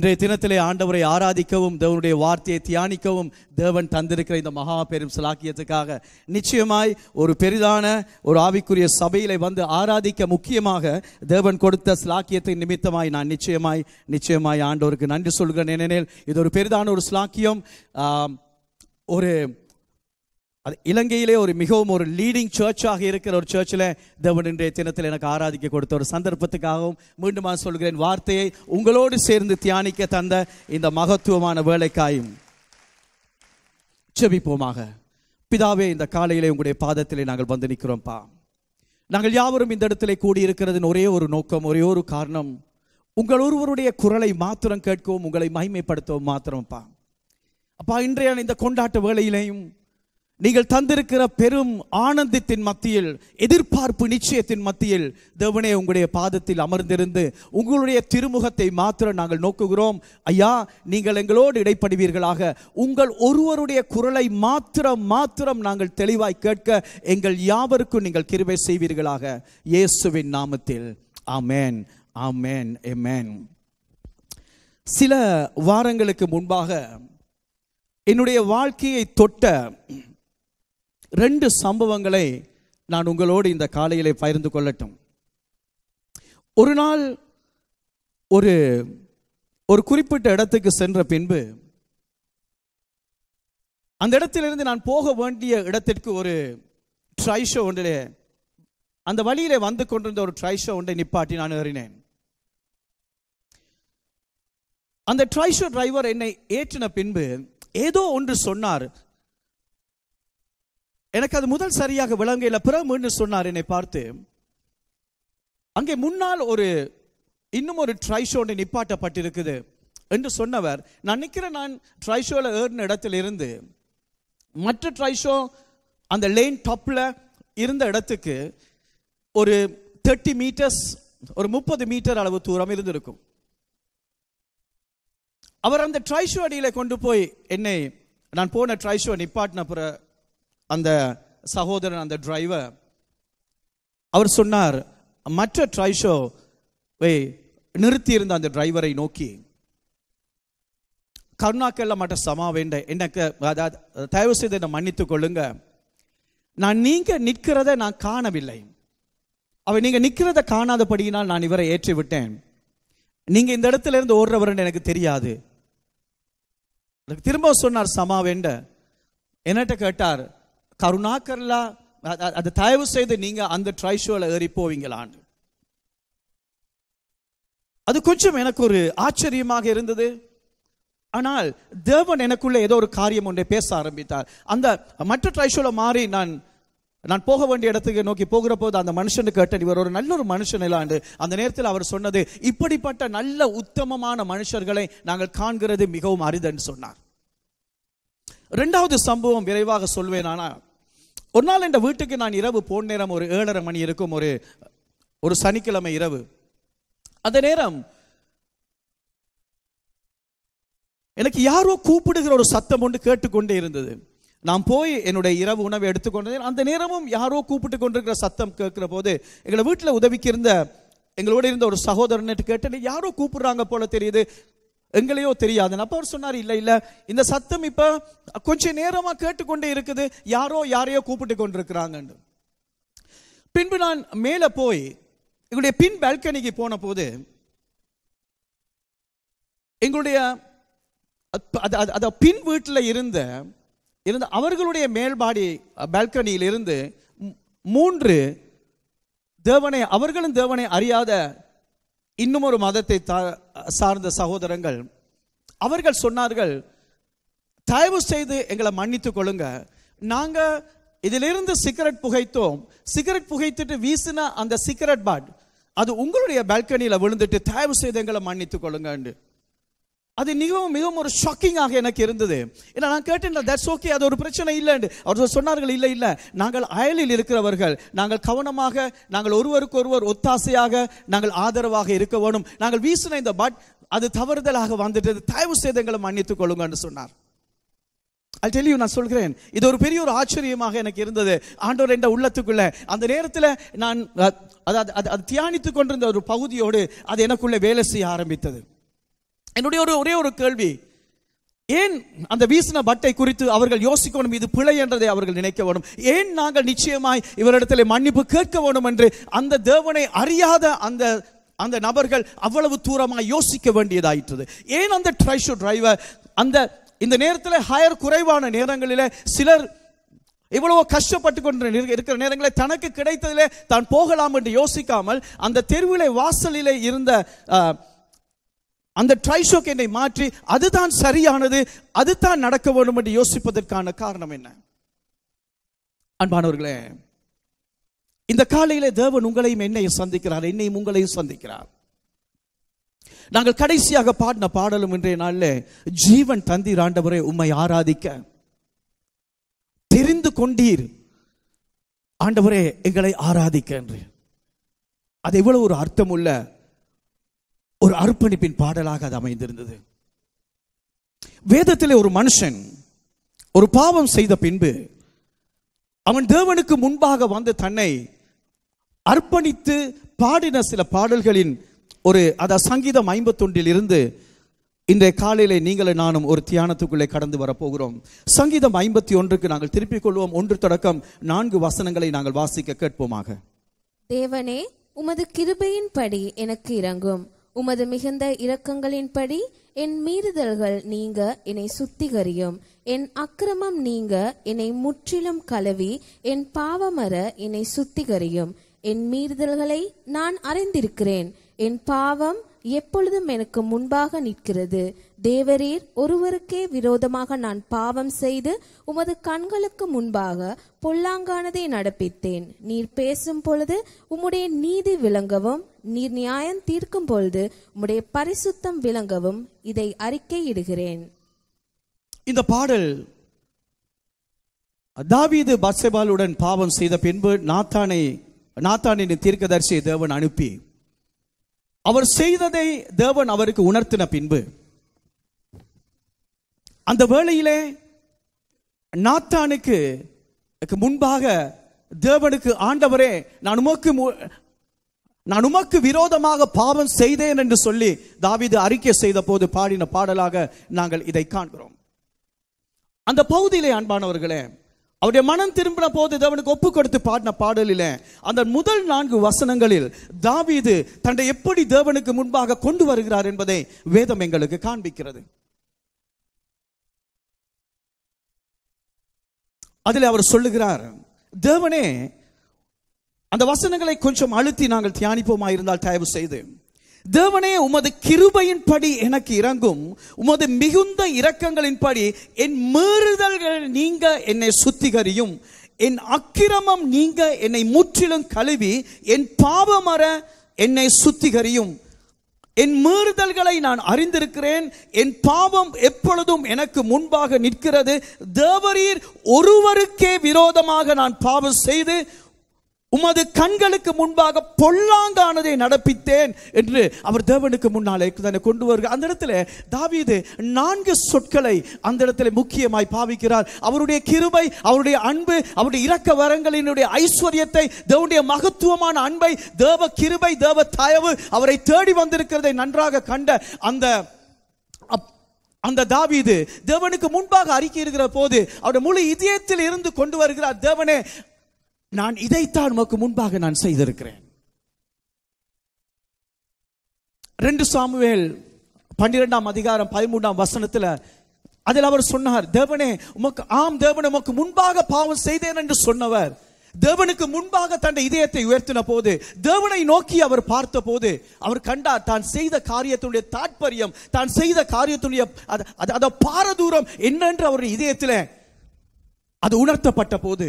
இன்றைய தினத்திலே ஆண்டவரை ஆராதிக்கவும் தேவனுடைய வார்த்தையை தியானிக்கவும் தேவன் தந்திருக்கிற இந்த மகா பெரும் சிலாக்கியத்துக்காக நிச்சயமாய் ஒரு பெரிதான ஒரு ஆவிக்குரிய சபையில வந்து ஆராதிக்க முக்கியமாக தேவன் கொடுத்த சிலாக்கியத்தை நிமித்தமாய் நான் நிச்சயமாய் நிச்சயமாய் ஆண்டவருக்கு நன்றி சொல்கிறேன் ஏனெனில் இது ஒரு பெரிதான ஒரு சிலாக்கியம் ஒரு அது இலங்கையிலே ஒரு மிகவும் ஒரு லீடிங் சர்ச்சாக இருக்கிற ஒரு சர்ச்சில் தேவன் இன்றைய தினத்தில் எனக்கு ஆராதிக்க கொடுத்த ஒரு சந்தர்ப்பத்துக்காகவும் மீண்டுமாக சொல்கிறேன் வார்த்தையை உங்களோடு சேர்ந்து தியானிக்க தந்த இந்த மகத்துவமான வேலைக்காயும் செபிப்போமாக பிதாவே இந்த காலையிலே உங்களுடைய பாதத்திலே நாங்கள் வந்து நிற்கிறோம்ப்பா நாங்கள் யாவரும் இந்த இடத்துல கூடியிருக்கிறது ஒரே ஒரு நோக்கம் ஒரே ஒரு காரணம் உங்கள் ஒருவருடைய குரலை மாத்திரம் கேட்கவும் உங்களை மகிமைப்படுத்தவும் மாத்திரம்ப்பா அப்பா இன்றைய இந்த கொண்டாட்ட வேலையிலையும் நீங்கள் தந்திருக்கிற பெரும் ஆனந்தத்தின் மத்தியில் எதிர்பார்ப்பு நிச்சயத்தின் மத்தியில் தேவனே உங்களுடைய பாதத்தில் அமர்ந்திருந்து உங்களுடைய திருமுகத்தை மாத்திரம் நாங்கள் நோக்குகிறோம் ஐயா நீங்கள் எங்களோடு இடைப்படுவீர்களாக உங்கள் ஒருவருடைய குரலை மாத்திரம் மாத்திரம் நாங்கள் தெளிவாய் கேட்க எங்கள் யாவருக்கும் நீங்கள் கிருபை செய்வீர்களாக இயேசுவின் நாமத்தில் ஆமேன் ஆமேன் எமேன் சில வாரங்களுக்கு முன்பாக என்னுடைய வாழ்க்கையை தொட்ட ரெண்டு சம்பவங்களை நான் உங்களோடு இந்த காலையிலே பகிர்ந்து கொள்ளட்டும் ஒரு நாள் ஒரு ஒரு குறிப்பிட்ட இடத்துக்கு சென்ற பின்பு அந்த இடத்திலிருந்து நான் போக வேண்டிய இடத்திற்கு ஒரு ட்ரை ஷோ ஒன்றிலே அந்த வழியிலே வந்து கொண்டிருந்த ஒரு ட்ரை ஷோ ஒன்றை நிப்பாட்டி நான் ஏறினேன் அந்த ட்ரை ஷோ டிரைவர் என்னை ஏற்றின பின்பு ஏதோ ஒன்று சொன்னார் எனக்கு அது முதல் சரியாக விளங்கையில பிரமுன்னு சொன்னார் என்னை பார்த்து அங்கே முன்னால் ஒரு இன்னும் ஒரு ட்ரைஷோடு நிப்பாட்டப்பட்டிருக்குது என்று சொன்னவர் நான் நிற்கிறேன் நான் ட்ரைஷோவில் ஏறின இடத்துல இருந்து மற்ற ட்ரைஷோ அந்த லேன் டாப்பில் இருந்த இடத்துக்கு ஒரு தேர்ட்டி மீட்டர்ஸ் ஒரு முப்பது மீட்டர் அளவு தூரம் இருந்திருக்கும் அவர் அந்த ட்ரைஷோ அடியில் கொண்டு போய் என்னை நான் போன ட்ரைஷோ நிப்பாட்டின அந்த சகோதரன் அந்த டிரைவர் அவர் சொன்னார் மற்ற ட்ரைஷோ நிறுத்தி இருந்த அந்த டிரைவரை நோக்கி கருணாக்கல்ல மட்டும் சமா வேண்ட எனக்கு அதாவது தயவு செய்து என்னை மன்னித்துக் கொள்ளுங்க நான் நீங்க நிற்கிறத நான் காணவில்லை அவன் நீங்க நிற்கிறத காணாதபடியினால் நான் இவரை ஏற்றி விட்டேன் நீங்க இந்த இடத்துல இருந்து ஓடுறவர்னு எனக்கு தெரியாது திரும்ப சொன்னார் சமா வேண்ட என்னட்ட கேட்டார் கருணா கருணாக்கர்லா அதை தயவு செய்து நீங்க அந்த ட்ரை ஷோல ஏறி போவீங்களான் அது கொஞ்சம் எனக்கு ஒரு ஆச்சரியமாக இருந்தது ஆனால் தேவன் எனக்குள்ள ஏதோ ஒரு காரியம் ஒன்றை பேச ஆரம்பித்தார் அந்த மற்ற ஷோல மாறி நான் நான் போக வேண்டிய இடத்துக்கு நோக்கி போகிற போது அந்த மனுஷனு கேட்டேன் இவர் ஒரு நல்ல ஒரு மனுஷன் இல்லாண்டு அந்த நேரத்தில் அவர் சொன்னது இப்படிப்பட்ட நல்ல உத்தமமான மனுஷர்களை நாங்கள் காண்கிறது மிகவும் அரிதன்னு சொன்னார் ரெண்டாவது சம்பவம் விரைவாக சொல்வேன் ஆனால் ஒரு நாள் என் வீட்டுக்கு நான் இரவு போன நேரம் ஒரு ஏழரை மணி இருக்கும் ஒரு ஒரு சனிக்கிழமை இரவு அந்த நேரம் எனக்கு யாரோ கூப்பிடுகிற ஒரு சத்தம் ஒன்று கேட்டுக்கொண்டே இருந்தது நான் போய் என்னுடைய இரவு உணவை எடுத்துக்கொண்டேன் அந்த நேரமும் யாரோ கூப்பிட்டு கொண்டிருக்கிற சத்தம் கேட்கிற போது எங்களை வீட்டில் உதவிக்கு இருந்த எங்களோட இருந்த ஒரு சகோதரன் கேட்டேன் யாரோ கூப்பிடுறாங்க போல தெரியுது எங்களையோ தெரியாது அப்போ அவர் சொன்னார் இல்லை இல்ல இந்த சத்தம் இப்போ கொஞ்ச நேரமா கேட்டுக்கொண்டே இருக்குது யாரோ யாரையோ கூப்பிட்டு கொண்டிருக்கிறாங்க பின்பு நான் மேலே போய் எங்களுடைய பின் பால்கனிக்கு போன போது எங்களுடைய பின் வீட்டில் இருந்த இருந்த அவர்களுடைய மேல்பாடி பால்கனியில் இருந்து மூன்று தேவனை அவர்களும் தேவனை அறியாத இன்னும் ஒரு மதத்தை சார்ந்த சகோதரங்கள் அவர்கள் சொன்னார்கள் தயவு செய்து எங்களை மன்னித்து கொள்ளுங்க நாங்கள் இதிலிருந்து சிகரெட் புகைத்தோம் சிகரெட் புகைத்துட்டு வீசின அந்த சிகரெட் பாட் அது உங்களுடைய பால்கனியில் விழுந்துட்டு தயவு செய்து எங்களை மன்னித்துக் கொள்ளுங்கன்னு அது மிகவும் மிகவும் ஒரு ஷாக்கிங்காக எனக்கு இருந்தது ஏன்னா நான் கேட்டேன் தட்ஸ் ஓகே அது ஒரு பிரச்சனை இல்லைன்னு அவர் சொன்னார்கள் இல்லை இல்லை நாங்கள் அயலில் இருக்கிறவர்கள் நாங்கள் கவனமாக நாங்கள் ஒருவருக்கொருவர் ஒத்தாசையாக நாங்கள் ஆதரவாக இருக்க வேணும் நாங்கள் வீசின இந்த பட் அது தவறுதலாக வந்துட்டது தயவு சேதங்களை மன்னித்துக் கொள்ளுங்கன்னு சொன்னார் அது டெலியூ நான் சொல்கிறேன் இது ஒரு பெரிய ஒரு ஆச்சரியமாக எனக்கு இருந்தது ஆண்டோர் என்ற உள்ளத்துக்குள்ள அந்த நேரத்தில் நான் அதாவது அது தியானித்துக் கொண்டிருந்த ஒரு பகுதியோடு அது எனக்குள்ளே வேலை செய்ய ஆரம்பித்தது என்னுடைய ஒரு ஒரே ஒரு கேள்வி ஏன் அந்த வீசின பட்டை குறித்து அவர்கள் யோசிக்கணும் இது பிழை என்றதை அவர்கள் நினைக்க வேண்டும் ஏன் நாங்கள் நிச்சயமாய் இவரிடத்தில் மன்னிப்பு கேட்க வேண்டும் என்று அந்த தேவனை அறியாத அந்த அந்த நபர்கள் அவ்வளவு தூரமாக யோசிக்க வேண்டியதாயிற்று ஏன் அந்த ட்ரைஷோ டிரைவர் அந்த இந்த நேரத்தில் ஹயர் குறைவான நேரங்களில் சிலர் இவ்வளவோ கஷ்டப்பட்டு கொண்டு இருக்கிற நேரங்களில் தனக்கு கிடைத்ததிலே தான் போகலாம் என்று யோசிக்காமல் அந்த தெருவிலை வாசலிலே இருந்த அந்த ட்ரைஷோக் என்னை மாற்றி அதுதான் சரியானது அதுதான் நடக்க வேண்டும் என்று யோசிப்பதற்கான காரணம் என்ன அன்பானவர்களே இந்த காலையில தேவன் உங்களையும் என்னையும் சந்திக்கிறார் என்னையும் உங்களையும் சந்திக்கிறார் நாங்கள் கடைசியாக பாடின பாடலும் இன்றைய நாளில் ஜீவன் தந்தி ஆண்டவரை உம்மை ஆராதிக்க தெரிந்து கொண்டீர் ஆண்டவரே எங்களை ஆராதிக்க என்று அது எவ்வளவு ஒரு அர்த்தமுள்ள ஒரு அர்ப்பணிப்பின் பாடலாக அது அமைந்திருந்தது வேதத்திலே ஒரு மனுஷன் ஒரு பாவம் செய்த பின்பு அவன் தேவனுக்கு முன்பாக வந்து தன்னை அர்ப்பணித்து பாடின சில பாடல்களின் ஒரு அத சங்கீதம் ஐம்பத்தொன்றில் இருந்து இன்றைய காலையிலே நீங்களும் நானும் ஒரு தியானத்துக்குள்ளே கடந்து வரப்போகிறோம் சங்கீதம் ஐம்பத்தி ஒன்றுக்கு நாங்கள் திருப்பிக் கொள்வோம் ஒன்று தொடக்கம் நான்கு வசனங்களை நாங்கள் வாசிக்க கேட்போமாக தேவனே உமது கிருபையின்படி எனக்கு இறங்கும் உமது மிகுந்த இரக்கங்களின்படி என் மீறுதல்கள் நீங்க என்னை சுத்திகரியும் என் அக்கிரமம் நீங்க என்னை முற்றிலும் கலவி என் பாவமர என்னை சுத்திகரியும் என் மீறுதல்களை நான் அறிந்திருக்கிறேன் என் பாவம் எப்பொழுதும் எனக்கு முன்பாக நிற்கிறது தேவரீர் ஒருவருக்கே விரோதமாக நான் பாவம் செய்து உமது கண்களுக்கு முன்பாக பொல்லாங்கானதை நடப்பித்தேன் நீர் பேசும் பொழுது உம்முடைய நீதி விளங்கவும் நீர் நியாயம் தீர்க்கும் பொழுது உம்முடைய பரிசுத்தம் விளங்கவும் இதை அறிக்கை இடுகிறேன் இந்த பாடல் தாவீது பத்சபாலுடன் பாவம் செய்த பின்பு நாத்தானை நாத்தானின் தீர்க்கதரிசியை தேவன் அனுப்பி அவர் செய்ததை தேவன் அவருக்கு உணர்த்தின பின்பு அந்த வேளையிலே நாத்தானுக்கு முன்பாக தேவனுக்கு ஆண்டவரே நான் உமக்கு நான் உமக்கு விரோதமாக பாவம் செய்தேன் என்று சொல்லி தாவிது அறிக்கை செய்த போது பாடின பாடலாக நாங்கள் இதை காண்கிறோம் அந்த பகுதியிலே அன்பானவர்களே அவருடைய மனம் திரும்பின போது தேவனுக்கு ஒப்பு கொடுத்து பாடின பாடலில் அந்த முதல் நான்கு வசனங்களில் தாவீது தன்னை எப்படி தேவனுக்கு முன்பாக கொண்டு வருகிறார் என்பதை வேதம் எங்களுக்கு காண்பிக்கிறது அதில் அவர் சொல்லுகிறார் தேவனே அந்த வசனங்களை கொஞ்சம் அழுத்தி நாங்கள் தியானிப்போமா இருந்தால் தயவு செய்து தேவனே உமது கிருபையின்படி எனக்கு இறங்கும் உமது மிகுந்த படி என் மீறுதல்கள் நீங்க என்னை சுத்திகரியும் என் அக்கிரமம் நீங்க என்னை முற்றிலும் கழுவி என் பாவமர என்னை சுத்திகரியும் என் மீறுதல்களை நான் அறிந்திருக்கிறேன் என் பாவம் எப்பொழுதும் எனக்கு முன்பாக நிற்கிறது தேவரீர் ஒருவருக்கே விரோதமாக நான் பாவம் செய்து உமது கண்களுக்கு முன்பாக பொல்லாங்கானதை நடப்பித்தேன் என்று அவர் தேவனுக்கு முன்னாலே தன்னை கொண்டு வருகிறார் அந்த இடத்துல தாவீது நான்கு சொற்களை அந்த இடத்துல முக்கியமாய் பாவிக்கிறார் அவருடைய கிருபை அவருடைய அன்பு அவருடைய இரக்க வரங்களினுடைய ஐஸ்வர்யத்தை தேவனுடைய மகத்துவமான அன்பை தேவ கிருபை தேவ தயவு அவரை தேடி வந்திருக்கிறதை நன்றாக கண்ட அந்த அந்த தாவீது தேவனுக்கு முன்பாக அறிக்கை இருக்கிற போது அவருடைய முழு இதயத்தில் இருந்து கொண்டு வருகிறார் தேவனே நான் இதைத்தான் உமக்கு முன்பாக நான் செய்திருக்கிறேன் ரெண்டு சாமுவேல் பன்னிரெண்டாம் அதிகாரம் பதிமூன்றாம் வசனத்தில் அதில் அவர் சொன்னார் தேவனே உமக்கு ஆம் தேவன் உமக்கு முன்பாக பாவம் செய்தேன் என்று சொன்னவர் தேவனுக்கு முன்பாக தன் இதயத்தை உயர்த்தின போது தேவனை நோக்கி அவர் பார்த்த போது அவர் கண்டார் தான் செய்த காரியத்தினுடைய தாற்பயம் தான் செய்த காரியத்துடைய அதை பாரதூரம் என்னென்று அவருடைய இதயத்தில் அது உணர்த்தப்பட்ட போது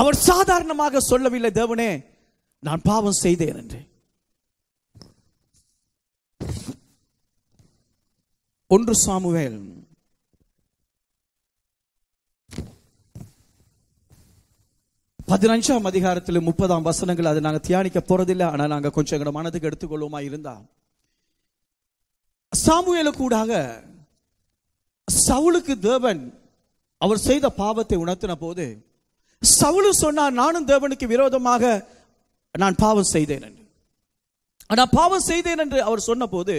அவர் சாதாரணமாக சொல்லவில்லை தேவனே நான் பாவம் செய்தேன் என்று ஒன்று சாமுவேல் பதினஞ்சாம் அதிகாரத்தில் முப்பதாம் வசனங்கள் அதை நாங்கள் தியானிக்க போறதில்லை ஆனால் நாங்கள் கொஞ்சம் எங்களோட மனதுக்கு எடுத்துக்கொள்வோமா இருந்தா சாமுவேல கூடாக சவுளுக்கு தேவன் அவர் செய்த பாவத்தை உணர்த்தின போது சவுலு சொன்னார் நானும் தேவனுக்கு விரோதமாக நான் பாவம் செய்தேன் என்று நான் பாவம் செய்தேன் என்று அவர் சொன்னபோது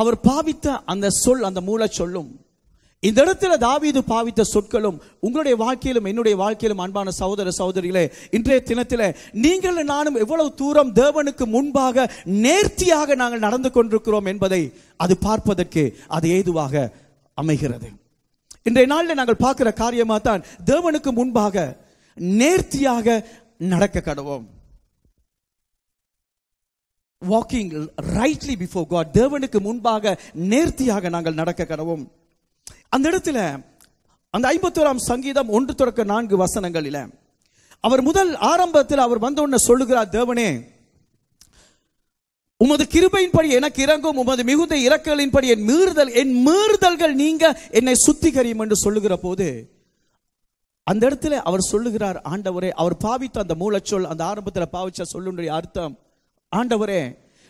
அவர் பாவித்த அந்த சொல் அந்த மூல சொல்லும் இந்த இடத்துல தாவீது பாவித்த சொற்களும் உங்களுடைய வாழ்க்கையிலும் என்னுடைய வாழ்க்கையிலும் அன்பான சகோதர சகோதரிகளே இன்றைய தினத்தில் நீங்கள் நானும் எவ்வளவு தூரம் தேவனுக்கு முன்பாக நேர்த்தியாக நாங்கள் நடந்து கொண்டிருக்கிறோம் என்பதை அது பார்ப்பதற்கு அது ஏதுவாக அமைகிறது இன்றைய நாளில் நாங்கள் பார்க்கிற காரியமாக தான் தேவனுக்கு முன்பாக நேர்த்தியாக நடக்க கடவோம் வாக்கிங் ரைட்லி பிஃபோர் காட் தேவனுக்கு முன்பாக நேர்த்தியாக நாங்கள் நடக்க கடவோம் அந்த இடத்துல அந்த ஐம்பத்தோராம் சங்கீதம் ஒன்று தொடக்க நான்கு வசனங்களில் அவர் முதல் ஆரம்பத்தில் அவர் வந்த உடனே சொல்லுகிறார் தேவனே உமது கிருபையின்படி எனக்கு இறங்கும் உமது மிகுந்த படி என் மீறுதல் என் மீறுதல்கள் நீங்க என்னை சுத்திகரியும் என்று சொல்லுகிற போது அந்த இடத்துல அவர் சொல்லுகிறார் ஆண்டவரே அவர் பாவித்த அந்த மூலச்சொல் அந்த ஆரம்பத்தில் பாவிச்ச சொல்லுன்ற அர்த்தம் ஆண்டவரே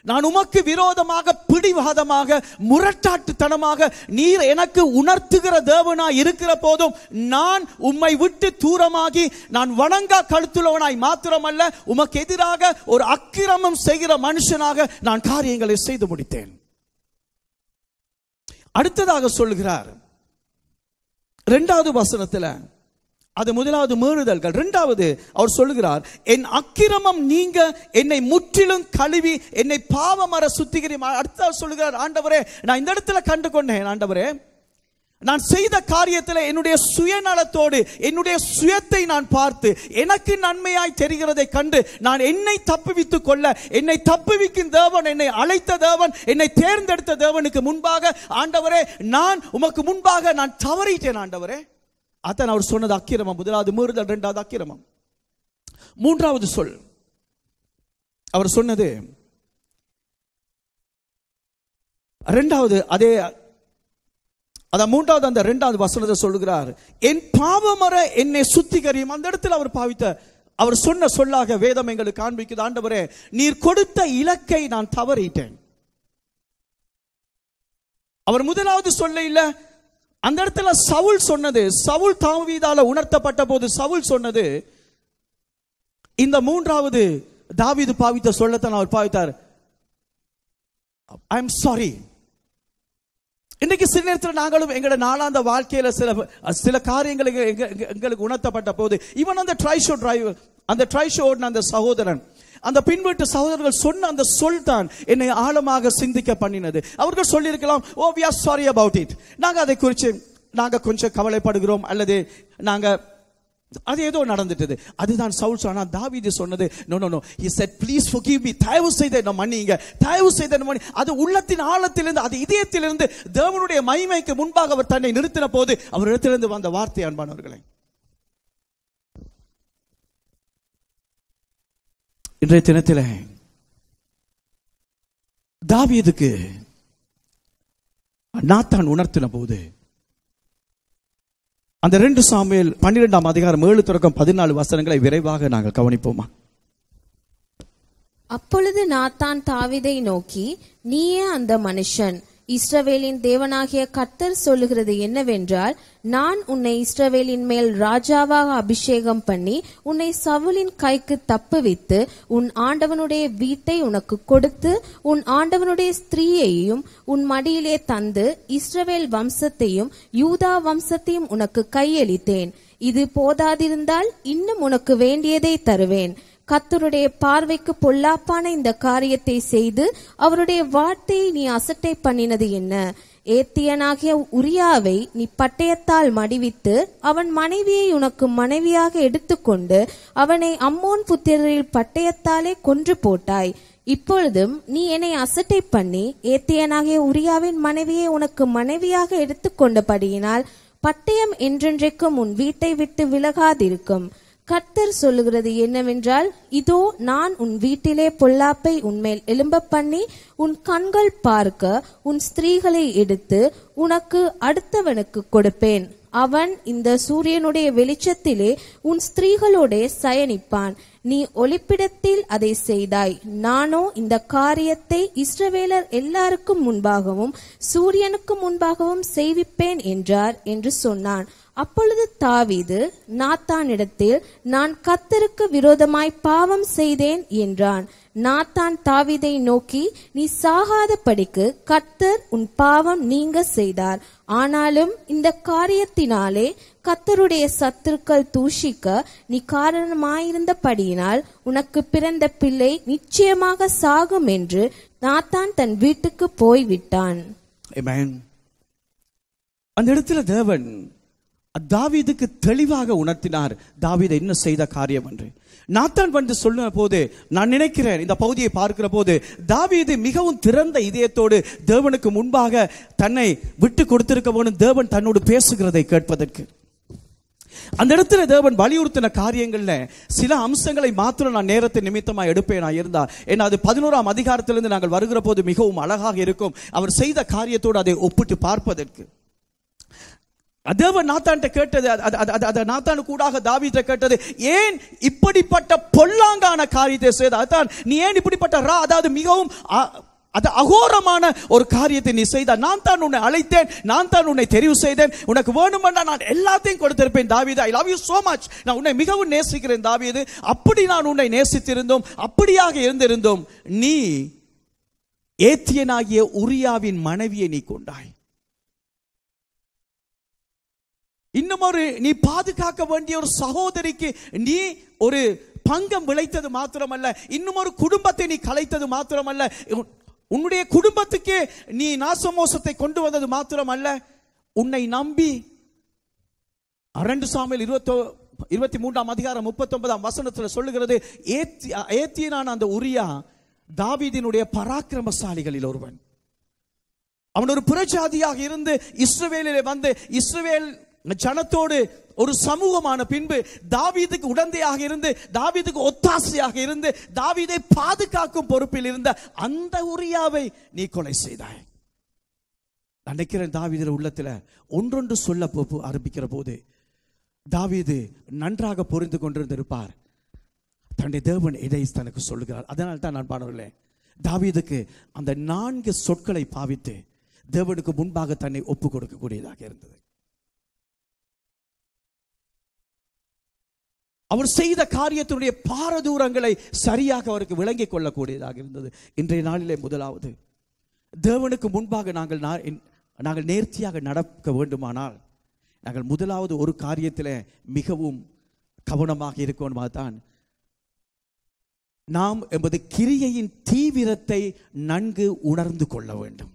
நான் உமக்கு விரோதமாக பிடிவாதமாக முரட்டாட்டுத்தனமாக நீர் எனக்கு உணர்த்துகிற தேவனாய் இருக்கிற போதும் நான் உம்மை விட்டு தூரமாகி நான் வணங்கா கழுத்துள்ளவனாய் மாத்திரமல்ல உமக்கு எதிராக ஒரு அக்கிரமம் செய்கிற மனுஷனாக நான் காரியங்களை செய்து முடித்தேன் அடுத்ததாக சொல்கிறார் இரண்டாவது வசனத்தில் அது முதலாவது மீறுதல்கள் ரெண்டாவது அவர் சொல்லுகிறார் என் அக்கிரமம் நீங்க என்னை முற்றிலும் கழுவி என்னை பாவமர சுத்திகரி அடுத்த சொல்லுகிறார் ஆண்டவரே நான் இந்த இடத்துல கண்டு கொண்டேன் ஆண்டவரே நான் செய்த காரியத்தில் என்னுடைய சுயநலத்தோடு என்னுடைய சுயத்தை நான் பார்த்து எனக்கு நன்மையாய் தெரிகிறதை கண்டு நான் என்னை தப்புவித்துக் கொள்ள என்னை தப்புவிக்கும் தேவன் என்னை அழைத்த தேவன் என்னை தேர்ந்தெடுத்த தேவனுக்கு முன்பாக ஆண்டவரே நான் உமக்கு முன்பாக நான் தவறிட்டேன் ஆண்டவரே அதான் அவர் சொன்னது அக்கிரமம் முதலாவது மீறுதல் ரெண்டாவது அக்கிரமம் மூன்றாவது சொல் அவர் சொன்னது ரெண்டாவது அதே அதான் மூன்றாவது அந்த ரெண்டாவது வசனத்தை சொல்லுகிறார் என் பாவமர என்னை சுத்திகரியும் அந்த இடத்துல அவர் பாவித்த அவர் சொன்ன சொல்லாக வேதம் எங்களுக்கு காண்பிக்குது ஆண்டவரே நீர் கொடுத்த இலக்கை நான் தவறிட்டேன் அவர் முதலாவது சொல்ல இல்லை அந்த இடத்துல சவுல் சொன்னது சவுல் தாவீதால உணர்த்தப்பட்ட போது சவுல் சொன்னது இந்த மூன்றாவது தாவிது பாவித்த சொல்லத்தான் அவர் பாவித்தார் ஐ எம் சாரி இன்னைக்கு சில நேரத்தில் நாங்களும் எங்கட நாளாந்த வாழ்க்கையில சில சில காரியங்களுக்கு எங்களுக்கு உணர்த்தப்பட்ட போது இவன் அந்த ட்ரை ஷோ டிரைவர் அந்த ட்ரை ஷோ ஓடின அந்த சகோதரன் அந்த பின்வீட்டு சகோதரர்கள் சொன்ன அந்த சொல் தான் என்னை ஆழமாக சிந்திக்க பண்ணினது அவர்கள் சொல்லியிருக்கலாம் oh we are sorry about it நாங்கள் அதை குறித்து நாங்கள் கொஞ்சம் கவலைப்படுகிறோம் அல்லது நாங்கள் அது ஏதோ நடந்துட்டது அதுதான் சவுல் சொன்னா தாவிதி சொன்னது no no no he said please forgive me தயவு செய்த என்ன மன்னிங்க தயவு செய்த என்ன அது உள்ளத்தின் ஆழத்திலிருந்து அது இதயத்திலிருந்து தேவனுடைய மகிமைக்கு முன்பாக அவர் தன்னை நிறுத்தின போது அவர் இடத்திலிருந்து வந்த வார்த்தை அன்பானவர்களை இன்றைய தினத்தில் தாவியதுக்கு நாத்தான் உணர்த்தின போது அந்த ரெண்டு சாமியில் பன்னிரெண்டாம் அதிகாரம் ஏழு தொடக்கம் பதினாலு வசனங்களை விரைவாக நாங்கள் கவனிப்போமா அப்பொழுது நாத்தான் தாவிதை நோக்கி நீயே அந்த மனுஷன் இஸ்ரவேலின் தேவனாகிய கத்தர் சொல்லுகிறது என்னவென்றால் நான் உன்னை இஸ்ரவேலின் மேல் ராஜாவாக அபிஷேகம் பண்ணி உன்னை சவுலின் கைக்கு தப்புவித்து உன் ஆண்டவனுடைய வீட்டை உனக்கு கொடுத்து உன் ஆண்டவனுடைய ஸ்திரீயையும் உன் மடியிலே தந்து இஸ்ரவேல் வம்சத்தையும் யூதா வம்சத்தையும் உனக்கு கையளித்தேன் இது போதாதிருந்தால் இன்னும் உனக்கு வேண்டியதை தருவேன் கத்தருடைய பார்வைக்கு பொல்லாப்பான இந்த காரியத்தை செய்து அவருடைய வார்த்தையை நீ அசட்டை பண்ணினது என்ன ஏத்தியனாகிய உரியாவை நீ பட்டயத்தால் மடிவித்து அவன் மனைவியை உனக்கு மனைவியாக எடுத்துக்கொண்டு அவனை அம்மோன் புத்திரில் பட்டயத்தாலே கொன்று போட்டாய் இப்பொழுதும் நீ என்னை அசட்டை பண்ணி ஏத்தியனாகிய உரியாவின் மனைவியை உனக்கு மனைவியாக எடுத்துக்கொண்டபடியினால் பட்டயம் என்றென்றைக்கும் உன் வீட்டை விட்டு விலகாதிருக்கும் கர்த்தர் சொல்லுகிறது என்னவென்றால் இதோ நான் உன் வீட்டிலே பொல்லாப்பை உன்மேல் எலும்ப பண்ணி உன் கண்கள் பார்க்க உன் ஸ்திரீகளை எடுத்து உனக்கு அடுத்தவனுக்கு கொடுப்பேன் அவன் இந்த சூரியனுடைய வெளிச்சத்திலே உன் ஸ்திரீகளோட சயனிப்பான் நீ ஒளிப்பிடத்தில் அதை செய்தாய் நானோ இந்த காரியத்தை இஸ்ரவேலர் எல்லாருக்கும் முன்பாகவும் சூரியனுக்கு முன்பாகவும் செய்விப்பேன் என்றார் என்று சொன்னான் அப்பொழுது தாவீது நாத்தானிடத்தில் நான் கத்தருக்கு விரோதமாய் பாவம் செய்தேன் என்றான் நாத்தான் தாவிதை நோக்கி நீ சாகாத படிக்கு கத்தர் உன் பாவம் நீங்க செய்தார் ஆனாலும் இந்த காரியத்தினாலே கத்தருடைய சத்துருக்கள் தூஷிக்க நீ காரணமாயிருந்தபடியினால் உனக்கு பிறந்த பிள்ளை நிச்சயமாக சாகும் என்று நாத்தான் தன் வீட்டுக்கு போய்விட்டான் அந்த இடத்துல தேவன் தாவீதுக்கு தெளிவாக உணர்த்தினார் தாவீதை என்ன செய்த காரியம் என்று நாத்தான் வந்து சொல்லுற போது நான் நினைக்கிறேன் இந்த பகுதியை பார்க்கிற போது தாவீது மிகவும் திறந்த இதயத்தோடு தேவனுக்கு முன்பாக தன்னை விட்டு கொடுத்திருக்க போனும் தேவன் தன்னோடு பேசுகிறதை கேட்பதற்கு அந்த இடத்துல தேவன் வலியுறுத்தின காரியங்களில் சில அம்சங்களை மாத்திரம் நான் நேரத்தை நிமித்தமாக எடுப்பேன் நான் இருந்தால் ஏன்னா அது பதினோராம் அதிகாரத்திலிருந்து நாங்கள் வருகிற போது மிகவும் அழகாக இருக்கும் அவர் செய்த காரியத்தோடு அதை ஒப்பிட்டு பார்ப்பதற்கு தேவன் நாத்தான்ட்ட கேட்டது அதை நாத்தானு கூடாக தாவிட்ட கேட்டது ஏன் இப்படிப்பட்ட பொல்லாங்கான காரியத்தை செய்த அதான் நீ ஏன் இப்படிப்பட்ட ரா அதாவது மிகவும் அது அகோரமான ஒரு காரியத்தை நீ செய்த நான் தான் உன்னை அழைத்தேன் நான் தான் உன்னை தெரிவு செய்தேன் உனக்கு வேணுமென்றா நான் எல்லாத்தையும் கொடுத்திருப்பேன் தாவிது I love you so much நான் உன்னை மிகவும் நேசிக்கிறேன் தாவிது அப்படி நான் உன்னை நேசித்திருந்தோம் அப்படியாக இருந்திருந்தோம் நீ ஏத்தியனாகிய உரியாவின் மனைவியை நீ கொண்டாய் இன்னும் ஒரு நீ பாதுகாக்க வேண்டிய ஒரு சகோதரிக்கு நீ ஒரு பங்கம் விளைத்தது மாத்திரமல்ல இன்னும் ஒரு குடும்பத்தை நீ கலைத்தது மாத்திரமல்ல உன்னுடைய குடும்பத்துக்கு நீ நாசமோசத்தை கொண்டு வந்தது மாத்திரம் அல்ல உன்னை நம்பி அரண்டு சாமியில் இருபத்தோ இருபத்தி மூன்றாம் அதிகாரம் முப்பத்தி ஒன்பதாம் வசனத்தில் சொல்லுகிறது ஏத்தி ஏத்தியனான அந்த உரியா தாவிதினுடைய பராக்கிரமசாலிகளில் ஒருவன் அவன் ஒரு புறஜாதியாக இருந்து இஸ்ரவேலிலே வந்து இஸ்ரவேல் ஜனத்தோடு ஒரு சமூகமான பின்பு தாவீதுக்கு உடந்தையாக இருந்து தாவீதுக்கு ஒத்தாசையாக இருந்து தாவீதை பாதுகாக்கும் பொறுப்பில் இருந்த அந்த உரியாவை நீ கொலை செய்தாய் நினைக்கிறேன் தாவீதர் உள்ளத்தில் ஒன்றொன்று சொல்ல போ ஆரம்பிக்கிற போது தாவீது நன்றாக புரிந்து கொண்டிருந்திருப்பார் தன்னுடைய தேவன் இதை தனக்கு சொல்லுகிறார் அதனால் தான் நான் பாடவில்லை தாவீதுக்கு அந்த நான்கு சொற்களை பாவித்து தேவனுக்கு முன்பாக தன்னை ஒப்பு கொடுக்கக்கூடியதாக இருந்தது அவர் செய்த காரியத்தினுடைய பாரதூரங்களை சரியாக அவருக்கு விளங்கிக் கொள்ளக்கூடியதாக இருந்தது இன்றைய நாளிலே முதலாவது தேவனுக்கு முன்பாக நாங்கள் நாங்கள் நேர்த்தியாக நடக்க வேண்டுமானால் நாங்கள் முதலாவது ஒரு காரியத்தில் மிகவும் கவனமாக இருக்கணுமா தான் நாம் எமது கிரியையின் தீவிரத்தை நன்கு உணர்ந்து கொள்ள வேண்டும்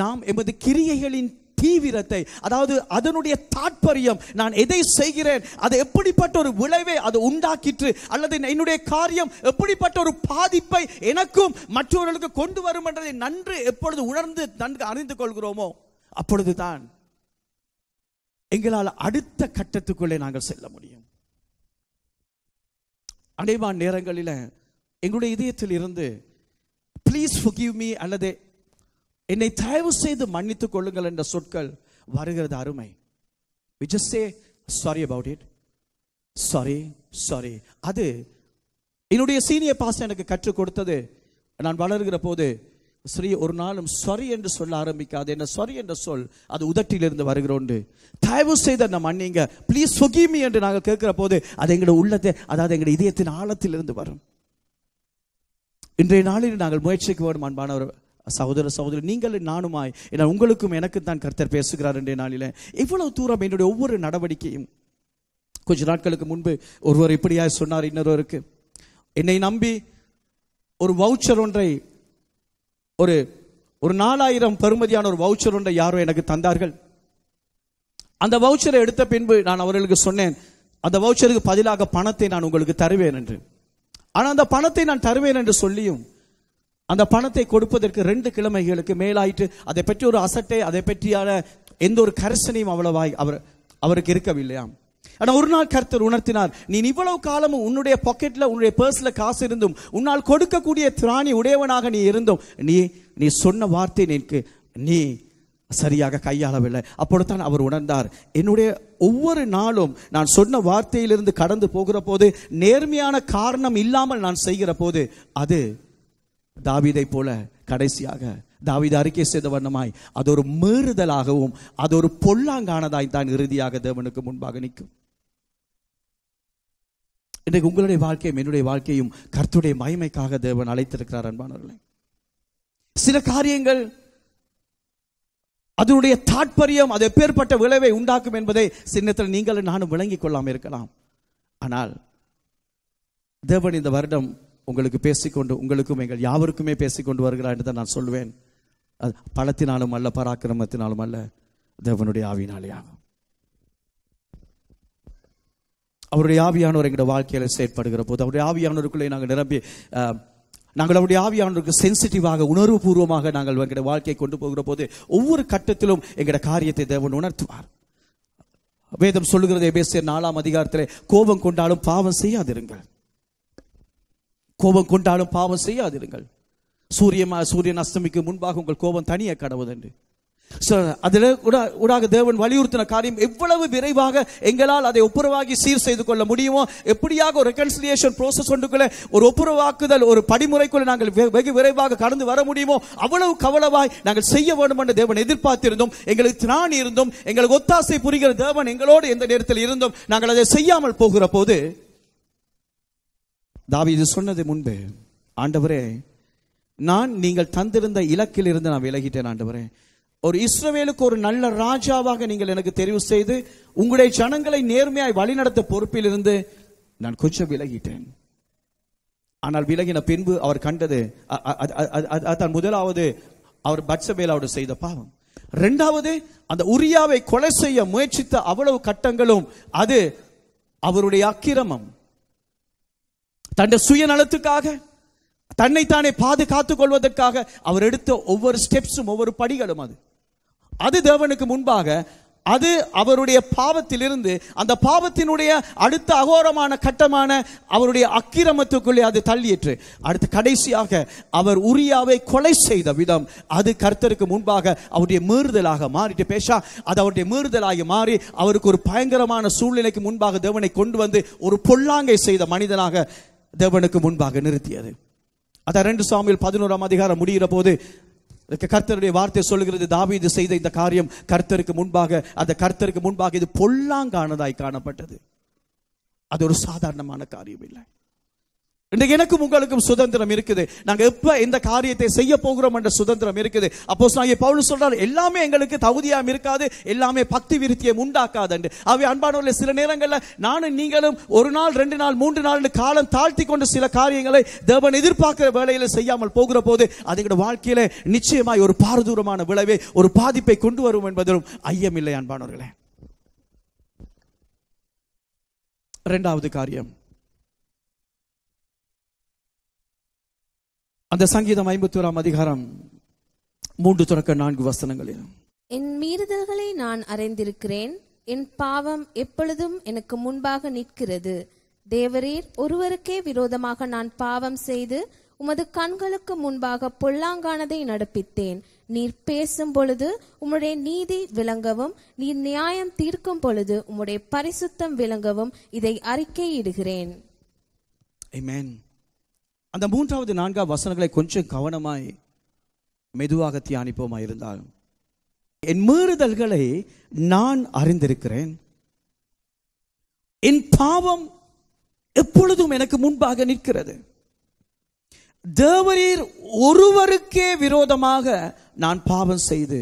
நாம் எமது கிரியைகளின் தீவிரத்தை அதாவது அதனுடைய தாற்பயம் நான் எதை செய்கிறேன் அது எப்படிப்பட்ட ஒரு விளைவை அது உண்டாக்கிற்று அல்லது என்னுடைய காரியம் எப்படிப்பட்ட ஒரு பாதிப்பை எனக்கும் மற்றவர்களுக்கு கொண்டு வரும் என்றதை நன்று எப்பொழுது உணர்ந்து நன்கு அறிந்து கொள்கிறோமோ அப்பொழுதுதான் எங்களால் அடுத்த கட்டத்துக்குள்ளே நாங்கள் செல்ல முடியும் அனைவான் நேரங்களில் எங்களுடைய இதயத்தில் இருந்து ப்ளீஸ் ஃபுகிவ் மீ அல்லது என்னை தயவு செய்து மன்னித்துக் கொள்ளுங்கள் என்ற சொற்கள் வருகிறது அருமை we say sorry about it sorry sorry அது என்னுடைய சீனியர் பாச எனக்கு கற்றுக் கொடுத்தது நான் வளர்கிற போது ஸ்ரீ ஒரு நாளும் சாரி என்று சொல்ல ஆரம்பிக்காது என்ன சொரி என்ற சொல் அது உதட்டிலிருந்து வருகிறோண்டு தயவு செய்து என்ன மன்னிங்க ப்ளீஸ் சொகிமி என்று நாங்கள் கேட்கிற போது அது எங்களோட உள்ளத்தை அதாவது எங்களுடைய இதயத்தின் ஆழத்திலிருந்து வரும் இன்றைய நாளில் நாங்கள் முயற்சிக்கு வேண்டும் அன்பானவர் சகோதர சகோதரி நீங்கள் நானுமாய் என உங்களுக்கும் எனக்கு தான் கர்த்தர் பேசுகிறார் என்ற நாளில் இவ்வளவு தூரம் என்னுடைய ஒவ்வொரு நடவடிக்கையும் கொஞ்ச நாட்களுக்கு முன்பு ஒருவர் இப்படியா சொன்னார் இன்னொருவருக்கு என்னை நம்பி ஒரு வவுச்சர் ஒன்றை ஒரு ஒரு நாலாயிரம் பெருமதியான ஒரு வவுச்சர் ஒன்றை யாரோ எனக்கு தந்தார்கள் அந்த வவுச்சரை எடுத்த பின்பு நான் அவர்களுக்கு சொன்னேன் அந்த வவுச்சருக்கு பதிலாக பணத்தை நான் உங்களுக்கு தருவேன் என்று ஆனால் அந்த பணத்தை நான் தருவேன் என்று சொல்லியும் அந்த பணத்தை கொடுப்பதற்கு ரெண்டு கிழமைகளுக்கு மேலாயிட்டு அதை பற்றி ஒரு அசட்டை அதை பற்றியான எந்த ஒரு கரிசனையும் அவ்வளவாய் அவர் அவருக்கு இருக்கவில்லையாம் ஆனால் ஒரு நாள் கருத்தர் உணர்த்தினார் நீ இவ்வளவு காலமும் உன்னுடைய பாக்கெட்டில் உன்னுடைய பர்ஸில் காசு இருந்தும் உன்னால் கொடுக்கக்கூடிய திராணி உடையவனாக நீ இருந்தும் நீ நீ சொன்ன வார்த்தை நினைக்கு நீ சரியாக கையாளவில்லை அப்பொழுது தான் அவர் உணர்ந்தார் என்னுடைய ஒவ்வொரு நாளும் நான் சொன்ன வார்த்தையிலிருந்து கடந்து போகிற போது நேர்மையான காரணம் இல்லாமல் நான் செய்கிற போது அது தாவிதை போல கடைசியாக தாவித அறிக்கை செய்த வண்ணமாய் அது ஒரு மீறுதலாகவும் அது ஒரு பொல்லாங்கானதாய் தான் இறுதியாக தேவனுக்கு முன்பாக நிற்கும் இன்றைக்கு உங்களுடைய வாழ்க்கையும் என்னுடைய வாழ்க்கையும் கர்த்துடைய மகிமைக்காக தேவன் அழைத்திருக்கிறார் அன்பானவர்களே சில காரியங்கள் அதனுடைய தாற்பயம் அது எப்பேற்பட்ட விளைவை உண்டாக்கும் என்பதை சின்னத்தில் நீங்கள் நானும் விளங்கிக் கொள்ளாமல் இருக்கலாம் ஆனால் தேவன் இந்த வருடம் உங்களுக்கு பேசிக்கொண்டு உங்களுக்கும் எங்கள் யாவருக்குமே பேசிக்கொண்டு வருகிறார் என்று தான் நான் சொல்வேன் அது பழத்தினாலும் அல்ல பராக்கிரமத்தினாலும் அல்ல தேவனுடைய ஆவினாலே ஆகும் அவருடைய ஆவியானவர் எங்களுடைய வாழ்க்கையில் செயற்படுகிற போது அவருடைய ஆவியானவருக்குள்ளே நாங்கள் நிரம்பி நாங்கள் அவருடைய ஆவியானவருக்கு சென்சிட்டிவாக உணர்வு பூர்வமாக நாங்கள் எங்களுடைய வாழ்க்கையை கொண்டு போகிற போது ஒவ்வொரு கட்டத்திலும் எங்களுடைய காரியத்தை தேவன் உணர்த்துவார் வேதம் சொல்லுகிறதை பேசிய நாலாம் அதிகாரத்தில் கோபம் கொண்டாலும் பாவம் செய்யாதிருங்கள் கோபம் கொண்டாலும் பாவம் செய்யாதிருங்கள் சூரியமா சூரியன் அஸ்தமிக்கு முன்பாக உங்கள் கோபம் தனியே கடவுதென்று அதில் ஊடாக தேவன் வலியுறுத்தின காரியம் எவ்வளவு விரைவாக எங்களால் அதை ஒப்புரவாகி சீர் செய்து கொள்ள முடியுமோ எப்படியாக ஒரு ரெக்கன்சிலியேஷன் ப்ரோசஸ் ஒன்றுக்குள்ள ஒரு ஒப்புரவாக்குதல் ஒரு படிமுறைக்குள்ள நாங்கள் வெகு விரைவாக கடந்து வர முடியுமோ அவ்வளவு கவலவாய் நாங்கள் செய்ய வேண்டும் என்று தேவன் எதிர்பார்த்திருந்தோம் எங்களுக்கு திராணி இருந்தும் எங்களுக்கு ஒத்தாசை புரிகிற தேவன் எங்களோடு எந்த நேரத்தில் இருந்தும் நாங்கள் அதை செய்யாமல் போகிற போது தாவி இது சொன்னது முன்பு ஆண்டவரே நான் நீங்கள் தந்திருந்த இலக்கில் இருந்து நான் விலகிட்டேன் ஆண்டவரே ஒரு இஸ்ரவேலுக்கு ஒரு நல்ல ராஜாவாக நீங்கள் எனக்கு தெரிவு செய்து உங்களுடைய ஜனங்களை நேர்மையாய் வழிநடத்த பொறுப்பில் இருந்து நான் கொஞ்சம் விலகிட்டேன் ஆனால் விலகின பின்பு அவர் கண்டது அதான் முதலாவது அவர் பட்சபேலாவோடு செய்த பாவம் ரெண்டாவது அந்த உரியாவை கொலை செய்ய முயற்சித்த அவ்வளவு கட்டங்களும் அது அவருடைய அக்கிரமம் தன்னுடைய சுயநலத்துக்காக தன்னைத்தானே பாதுகாத்துக் கொள்வதற்காக அவர் எடுத்த ஒவ்வொரு ஸ்டெப்ஸும் ஒவ்வொரு படிகளும் அது அது தேவனுக்கு முன்பாக அது அவருடைய பாவத்திலிருந்து அந்த பாவத்தினுடைய அடுத்த அகோரமான கட்டமான அவருடைய அக்கிரமத்துக்குள்ளே அது தள்ளியிற்று அடுத்து கடைசியாக அவர் உரியாவை கொலை செய்த விதம் அது கர்த்தருக்கு முன்பாக அவருடைய மீறுதலாக மாறிட்டு பேசா அது அவருடைய மீறுதலாக மாறி அவருக்கு ஒரு பயங்கரமான சூழ்நிலைக்கு முன்பாக தேவனை கொண்டு வந்து ஒரு பொல்லாங்கை செய்த மனிதனாக தேவனுக்கு முன்பாக நிறுத்தியது அதான் ரெண்டு சுவாமியில் பதினோராம் அதிகாரம் முடிகிற போது கர்த்தருடைய வார்த்தை சொல்லுகிறது தாவீது செய்த இந்த காரியம் கர்த்தருக்கு முன்பாக அந்த கர்த்தருக்கு முன்பாக இது பொல்லாங்கானதாய் காணப்பட்டது அது ஒரு சாதாரணமான காரியம் இல்லை இன்றைக்கு எனக்கும் உங்களுக்கும் சுதந்திரம் இருக்குது நாங்கள் எப்போ இந்த காரியத்தை செய்ய போகிறோம் என்ற சுதந்திரம் இருக்குது அப்போ நாங்கள் பவுல் சொல்றாரு எல்லாமே எங்களுக்கு தகுதியாக இருக்காது எல்லாமே பக்தி விருத்தியை உண்டாக்காது அவை அன்பானவர்கள் சில நேரங்களில் நானும் நீங்களும் ஒரு நாள் ரெண்டு நாள் மூன்று நாள் காலம் தாழ்த்தி கொண்டு சில காரியங்களை தேவன் எதிர்பார்க்கிற வேலையில் செய்யாமல் போகிற போது அதுங்களோட வாழ்க்கையில் நிச்சயமாய் ஒரு பாரதூரமான விளைவை ஒரு பாதிப்பை கொண்டு வரும் என்பதிலும் ஐயமில்லை அன்பானவர்களே ரெண்டாவது காரியம் அந்த சங்கீதம் ஐம்பத்தி ஓராம் அதிகாரம் மூன்று தொடக்க நான்கு வசனங்களில் என் மீறுதல்களை நான் அறிந்திருக்கிறேன் என் பாவம் எப்பொழுதும் எனக்கு முன்பாக நிற்கிறது தேவரீர் ஒருவருக்கே விரோதமாக நான் பாவம் செய்து உமது கண்களுக்கு முன்பாக பொல்லாங்கானதை நடப்பித்தேன் நீர் பேசும் பொழுது உம்முடைய நீதி விளங்கவும் நீர் நியாயம் தீர்க்கும் பொழுது உம்முடைய பரிசுத்தம் விளங்கவும் இதை அறிக்கையிடுகிறேன் அந்த மூன்றாவது நான்காவது வசனங்களை கொஞ்சம் கவனமாய் மெதுவாக தியானிப்போமாய் இருந்தால் என் மீறுதல்களை நான் அறிந்திருக்கிறேன் என் பாவம் எப்பொழுதும் எனக்கு முன்பாக நிற்கிறது தேவரீர் ஒருவருக்கே விரோதமாக நான் பாவம் செய்து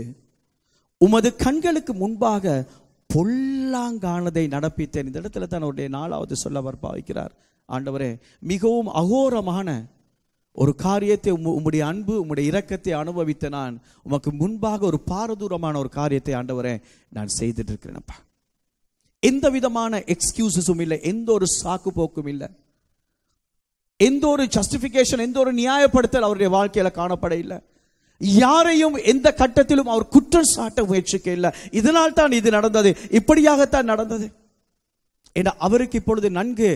உமது கண்களுக்கு முன்பாக பொல்லாங்கானதை நடப்பித்தேன் இந்த இடத்துல தன்னுடைய நாலாவது சொல்ல அவர் பாவிக்கிறார் ஆண்டவரே மிகவும் அகோரமான ஒரு காரியத்தை உம்முடைய அன்பு உம்முடைய இரக்கத்தை அனுபவித்த நான் உமக்கு முன்பாக ஒரு பாரதூரமான ஒரு காரியத்தை ஆண்டவரே நான் செய்துட்டு இருக்கிறேன்ப்பா எந்த விதமான எக்ஸ்கியூசஸும் இல்லை எந்த ஒரு சாக்கு போக்கும் இல்லை எந்த ஒரு ஜஸ்டிஃபிகேஷன் எந்த ஒரு நியாயப்படுத்தல் அவருடைய வாழ்க்கையில் காணப்பட இல்லை யாரையும் எந்த கட்டத்திலும் அவர் குற்றம் சாட்ட முயற்சிக்க இல்லை இதனால் தான் இது நடந்தது இப்படியாகத்தான் நடந்தது என அவருக்கு இப்பொழுது நன்கு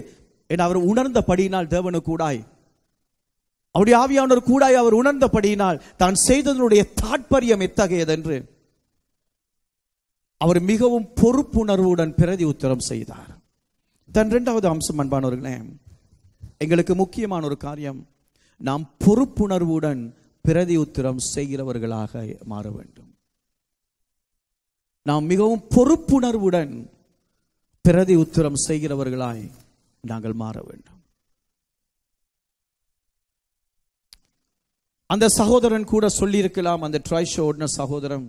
என அவர் உணர்ந்தபடியினால் தேவனு கூடாய் அவருடைய ஆவியானவர் கூடாய் அவர் உணர்ந்தபடியினால் தான் செய்ததனுடைய தாற்பயம் எத்தகையதென்று அவர் மிகவும் பொறுப்புணர்வுடன் பிரதி உத்தரம் செய்தார் தன் இரண்டாவது அம்சம் அன்பானவர்களே எங்களுக்கு முக்கியமான ஒரு காரியம் நாம் பொறுப்புணர்வுடன் பிரதி உத்தரம் செய்கிறவர்களாக மாற வேண்டும் நாம் மிகவும் பொறுப்புணர்வுடன் பிரதி உத்திரம் செய்கிறவர்களாய் நாங்கள் மாற வேண்டும் அந்த சகோதரன் கூட சொல்லியிருக்கலாம் அந்த ஷோ ஓடின சகோதரன்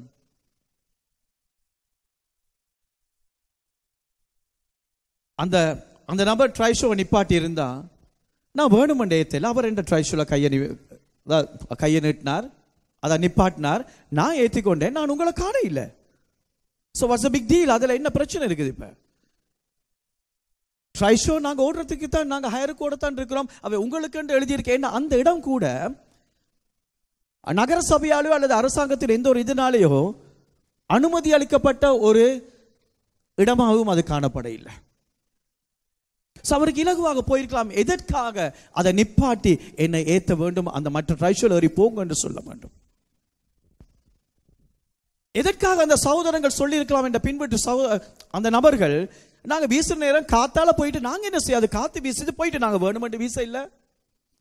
அந்த அந்த நபர் ஷோவை நிப்பாட்டி இருந்தா நான் வேணுமெண்டே ஏற்றல அவர் என்ற ஷோவில் கையை கையை நீட்டினார் அதை நிப்பாட்டினார் நான் ஏற்றிக்கொண்டேன் நான் உங்களை காண இல்லை so what's a big deal அதில் என்ன பிரச்சனை இருக்குது இப்போ ட்ரைஷோ நாங்கள் ஓடுறதுக்கு தான் நாங்கள் ஹையர் கூட தான் இருக்கிறோம் அவை உங்களுக்குன்னு எழுதியிருக்கேன் அந்த இடம் கூட நகர சபையாலோ அல்லது அரசாங்கத்தில் எந்த ஒரு இதனாலேயோ அனுமதி அளிக்கப்பட்ட ஒரு இடமாகவும் அது காணப்பட இல்லை அவருக்கு இலகுவாக போயிருக்கலாம் எதற்காக அதை நிப்பாட்டி என்னை ஏற்ற வேண்டும் அந்த மற்ற ட்ரைஷோல் ஏறி போங்க என்று சொல்ல வேண்டும் எதற்காக அந்த சகோதரங்கள் சொல்லியிருக்கலாம் என்ற பின்பற்று அந்த நபர்கள் நாங்கள் வீசுற நேரம் காத்தால போயிட்டு நாங்கள் என்ன செய்யாது காற்று வீசிட்டு போயிட்டு நாங்கள் வேணுமெண்டு வீச இல்லை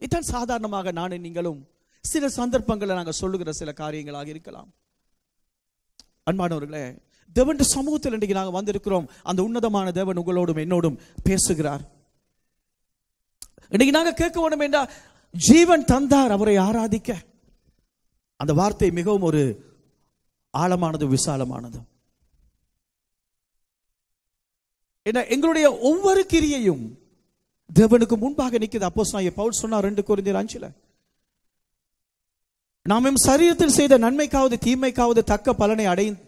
இதுதான் சாதாரணமாக நானும் நீங்களும் சில சந்தர்ப்பங்களை நாங்கள் சொல்லுகிற சில காரியங்களாக இருக்கலாம் அன்பானவர்களே தேவன் சமூகத்தில் இன்றைக்கு நாங்கள் வந்திருக்கிறோம் அந்த உன்னதமான தேவன் உங்களோடும் என்னோடும் பேசுகிறார் இன்னைக்கு நாங்கள் கேட்க வேண்டும் என்றால் ஜீவன் தந்தார் அவரை ஆராதிக்க அந்த வார்த்தை மிகவும் ஒரு ஆழமானதும் விசாலமானதும் என்ன எங்களுடைய ஒவ்வொரு கிரியையும் தேவனுக்கு முன்பாக நிற்கிறது அப்போ நான் பவுல் சொன்னா ரெண்டு குறைஞ்சர் அஞ்சுல நாமும் சரீரத்தில் செய்த நன்மைக்காவது தீமைக்காவது தக்க பலனை அடையும்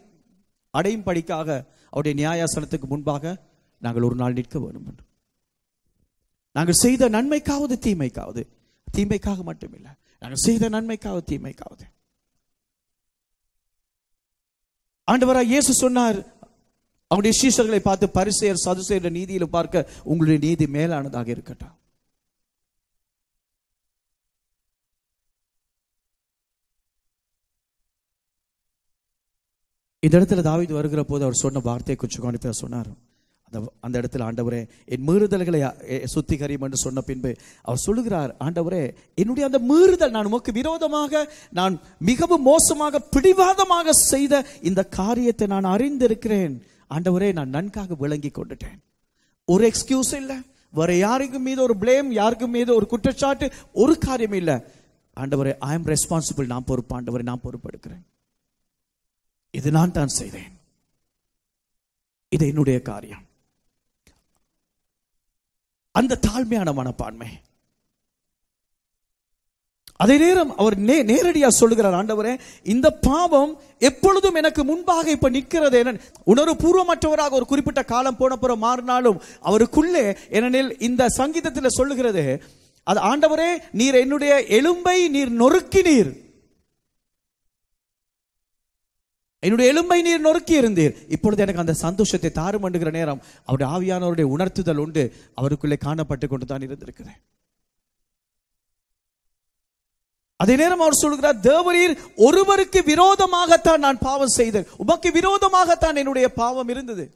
அடையும் படிக்காக அவருடைய நியாயாசனத்துக்கு முன்பாக நாங்கள் ஒரு நாள் நிற்க வேண்டும் என்று நாங்கள் செய்த நன்மைக்காவது தீமைக்காவது தீமைக்காக மட்டுமில்லை நாங்கள் செய்த நன்மைக்காவது தீமைக்காவது ஆண்டவராக இயேசு சொன்னார் அவனுடைய சீசர்களை பார்த்து பரிசெயர் சதுசெயர் நீதியில பார்க்க உங்களுடைய நீதி மேலானதாக இருக்கட்டும் இந்த இடத்துல தாவித் வருகிற போது அவர் சொன்ன வார்த்தையை கொஞ்சம் கவனிப்பா சொன்னார் அந்த அந்த இடத்துல ஆண்டவரே என் மீறுதல்களை சுத்திகரியும் என்று சொன்ன பின்பு அவர் சொல்லுகிறார் ஆண்டவரே என்னுடைய அந்த மீறுதல் நான் உமக்கு விரோதமாக நான் மிகவும் மோசமாக பிடிவாதமாக செய்த இந்த காரியத்தை நான் அறிந்திருக்கிறேன் ஆண்டவரே நான் நன்காக விளங்கி கொண்டுட்டேன் ஒரு எக்ஸ்கியூஸ் இல்லை வேற யாருக்கு மீது ஒரு பிளேம் யாருக்கு மீது ஒரு குற்றச்சாட்டு ஒரு காரியம் இல்லை ஆண்டவரே ஐ எம் ரெஸ்பான்சிபிள் நான் பொறுப்பு ஆண்டவரை நான் பொறுப்படுக்கிறேன் இது நான் தான் செய்தேன் இது என்னுடைய காரியம் அந்த தாழ்மையான மனப்பான்மை அதே நேரம் அவர் நே நேரடியாக சொல்லுகிறார் ஆண்டவரே இந்த பாவம் எப்பொழுதும் எனக்கு முன்பாக இப்போ நிற்கிறது என உணர்வு பூர்வமற்றவராக ஒரு குறிப்பிட்ட காலம் போன பிற மாறினாலும் அவருக்குள்ளே ஏனெனில் இந்த சங்கீதத்தில் சொல்லுகிறது அது ஆண்டவரே நீர் என்னுடைய எலும்பை நீர் நொறுக்கினீர் என்னுடைய எலும்பை நீர் நொறுக்கி இருந்தீர் இப்பொழுது எனக்கு அந்த சந்தோஷத்தை தாரும் நேரம் அவருடைய ஆவியானவருடைய உணர்த்துதல் உண்டு அவருக்குள்ளே காணப்பட்டு கொண்டு தான் இருந்திருக்கிறேன் அதே நேரம் அவர் சொல்கிறார் தேவரீர் ஒருவருக்கு விரோதமாகத்தான் நான் பாவம் செய்தேன் உமக்கு விரோதமாகத்தான் என்னுடைய பாவம் இருந்தது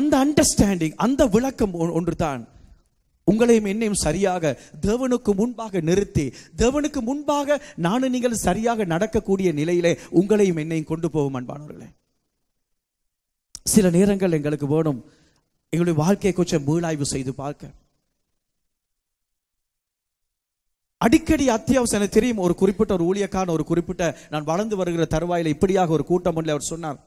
அந்த அண்டர்ஸ்டாண்டிங் அந்த விளக்கம் ஒன்று தான் உங்களையும் என்னையும் சரியாக தேவனுக்கு முன்பாக நிறுத்தி தேவனுக்கு முன்பாக நானும் நீங்கள் சரியாக நடக்கக்கூடிய நிலையிலே உங்களையும் என்னையும் கொண்டு போவோம் அன்பானவர்களே சில நேரங்கள் எங்களுக்கு வேணும் எங்களுடைய வாழ்க்கையை கொஞ்சம் மீளாய்வு செய்து பார்க்க அடிக்கடி அத்தியாவசியம் தெரியும் ஒரு குறிப்பிட்ட ஒரு ஊழியக்கான ஒரு குறிப்பிட்ட நான் வளர்ந்து வருகிற தருவாயில் இப்படியாக ஒரு கூட்டம் ஒன்றில் அவர் சொன்னார்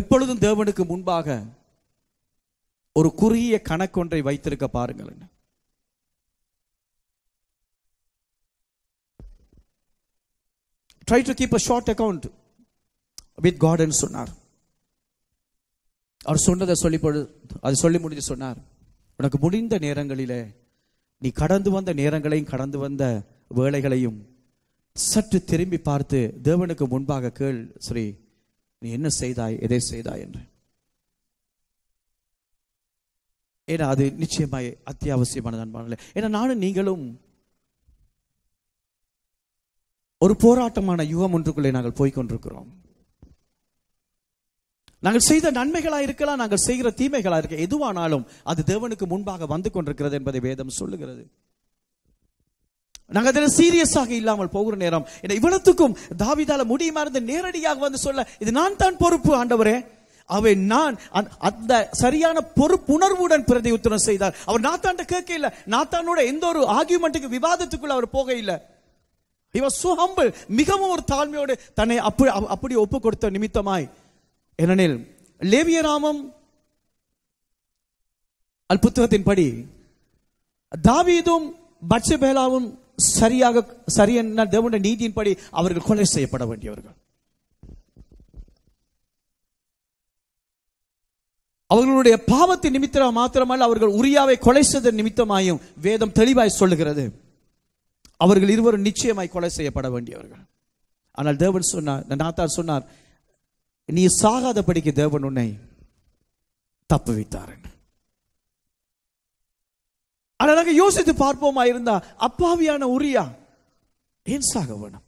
எப்பொழுதும் தேவனுக்கு முன்பாக ஒரு குறுகிய கணக்கொன்றை வைத்திருக்க பாருங்கள் try to keep a short account with God சொன்னார் அவர் சொன்னதை சொல்லி அது சொல்லி முடிஞ்சு சொன்னார் உனக்கு முடிந்த நேரங்களிலே நீ கடந்து வந்த நேரங்களையும் கடந்து வந்த வேலைகளையும் சற்று திரும்பி பார்த்து தேவனுக்கு முன்பாக கேள் ஸ்ரீ நீ என்ன செய்தாய் எதை செய்தாய் என்று ஏன்னா அது நிச்சயமாய் அத்தியாவசியமானதான் அன்பான ஏன்னா நானும் நீங்களும் ஒரு போராட்டமான யுகம் ஒன்றுக்குள்ளே நாங்கள் போய்கொண்டிருக்கிறோம் நாங்கள் செய்த நன்மைகளாக இருக்கலாம் நாங்கள் செய்கிற தீமைகளா இருக்க எதுவானாலும் அது தேவனுக்கு முன்பாக வந்து கொண்டிருக்கிறது என்பதை வேதம் சொல்லுகிறது நாங்கள் அதில் சீரியஸாக இல்லாமல் போகிற நேரம் என்ன இவ்வளத்துக்கும் தாவிதால முடியுமா இருந்து நேரடியாக வந்து சொல்ல இது நான் தான் பொறுப்பு ஆண்டவரே அவை நான் அந்த சரியான பொறுப்புணர்வுடன் பிரதி உத்தரம் செய்தார் அவர் நாத்தாண்ட கேட்க இல்லை நாத்தானோட எந்த ஒரு ஆர்கியூமெண்ட்டுக்கு விவாதத்துக்குள்ள அவர் போக இல்லை இவர் சுகம்பு மிகவும் ஒரு தாழ்மையோடு தன்னை அப்படி அப்படி ஒப்பு கொடுத்த நிமித்தமாய் ஏனெனில் நாமம் அல் படி தாவீதும் பட்சபேலாவும் சரியாக சரியென்ன தேவனுடைய படி அவர்கள் கொலை செய்யப்பட வேண்டியவர்கள் அவர்களுடைய பாவத்தை நிமித்தம் மாத்திரமல்ல அவர்கள் உரியாவை கொலை செய்த நிமித்தமாயும் வேதம் தெளிவாய் சொல்லுகிறது அவர்கள் இருவரும் நிச்சயமாய் கொலை செய்யப்பட வேண்டியவர்கள் ஆனால் தேவன் சொன்னார் நாத்தார் சொன்னார் நீ சாகாத படிக்க தேவன் உன்னை தப்பு வைத்தார் அழகாக யோசித்து பார்ப்போமா இருந்தா அப்பாவியான உரியா ஏன் சாக வேணும்